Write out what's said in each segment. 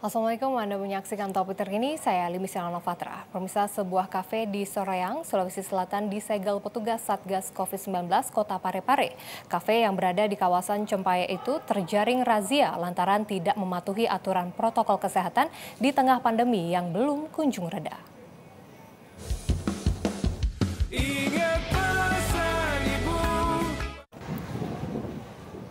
Assalamualaikum, Anda menyaksikan topik terkini, saya Limis Novatra. Pemirsa sebuah kafe di Soreang, Sulawesi Selatan disegel petugas Satgas COVID-19 Kota Parepare. Kafe yang berada di kawasan Cempaya itu terjaring razia lantaran tidak mematuhi aturan protokol kesehatan di tengah pandemi yang belum kunjung reda.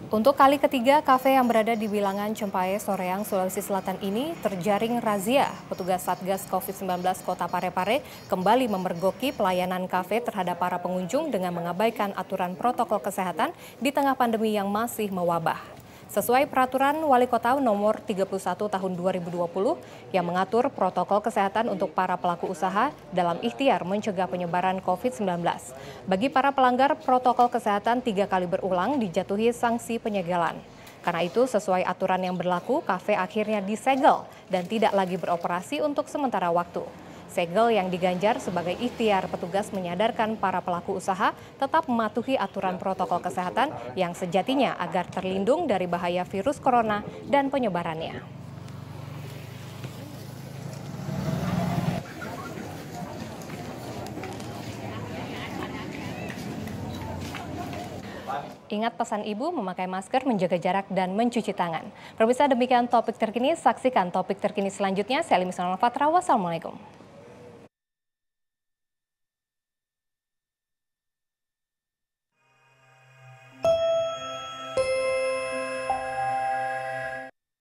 Untuk kali ketiga, kafe yang berada di bilangan Cempae, Soreang, Sulawesi Selatan ini terjaring razia. Petugas Satgas COVID-19 Kota Parepare kembali memergoki pelayanan kafe terhadap para pengunjung dengan mengabaikan aturan protokol kesehatan di tengah pandemi yang masih mewabah sesuai peraturan Wali Kota nomor 31 tahun 2020 yang mengatur protokol kesehatan untuk para pelaku usaha dalam ikhtiar mencegah penyebaran COVID-19. Bagi para pelanggar protokol kesehatan tiga kali berulang dijatuhi sanksi penyegelan. Karena itu, sesuai aturan yang berlaku, kafe akhirnya disegel dan tidak lagi beroperasi untuk sementara waktu. Segel yang diganjar sebagai ikhtiar petugas menyadarkan para pelaku usaha tetap mematuhi aturan protokol kesehatan yang sejatinya agar terlindung dari bahaya virus corona dan penyebarannya. Ingat pesan ibu memakai masker, menjaga jarak, dan mencuci tangan. Pemirsa demikian topik terkini, saksikan topik terkini selanjutnya. Saya Limi Fatra, wassalamualaikum.